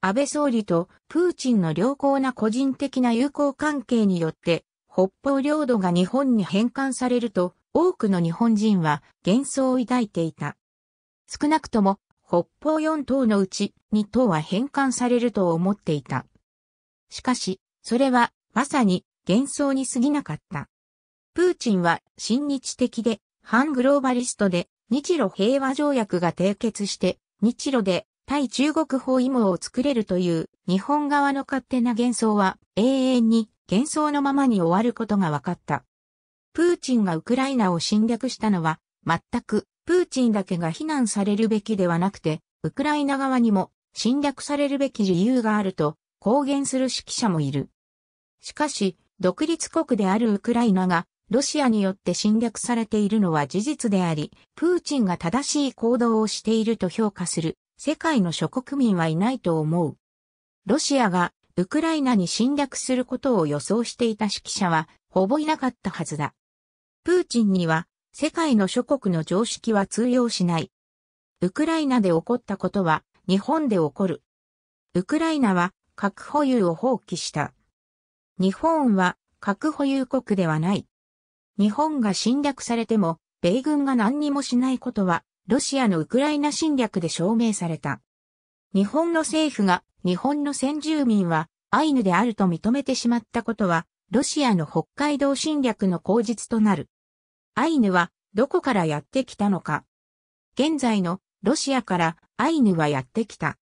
安倍総理とプーチンの良好な個人的な友好関係によって、北方領土が日本に返還されると、多くの日本人は幻想を抱いていた。少なくとも、北方四島のうち二島は返還されると思っていた。しかし、それはまさに幻想に過ぎなかった。プーチンは親日的で、反グローバリストで、日露平和条約が締結して、日露で対中国包囲網を作れるという日本側の勝手な幻想は永遠に幻想のままに終わることが分かった。プーチンがウクライナを侵略したのは全くプーチンだけが非難されるべきではなくてウクライナ側にも侵略されるべき理由があると公言する指揮者もいる。しかし、独立国であるウクライナがロシアによって侵略されているのは事実であり、プーチンが正しい行動をしていると評価する世界の諸国民はいないと思う。ロシアがウクライナに侵略することを予想していた指揮者はほぼいなかったはずだ。プーチンには世界の諸国の常識は通用しない。ウクライナで起こったことは日本で起こる。ウクライナは核保有を放棄した。日本は核保有国ではない。日本が侵略されても米軍が何にもしないことはロシアのウクライナ侵略で証明された。日本の政府が日本の先住民はアイヌであると認めてしまったことは、ロシアの北海道侵略の口実となる。アイヌはどこからやってきたのか。現在のロシアからアイヌはやってきた。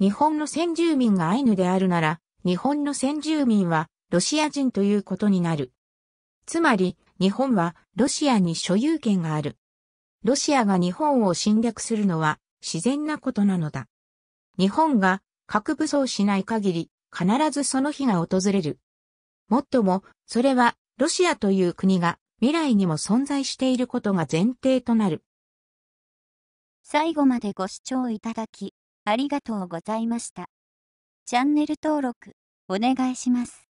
日本の先住民がアイヌであるなら、日本の先住民はロシア人ということになる。つまり、日本はロシアに所有権がある。ロシアが日本を侵略するのは自然なことなのだ。日本が核武装しない限り必ずその日が訪れる。もっとも、それはロシアという国が未来にも存在していることが前提となる。最後までご視聴いただき、ありがとうございました。チャンネル登録、お願いします。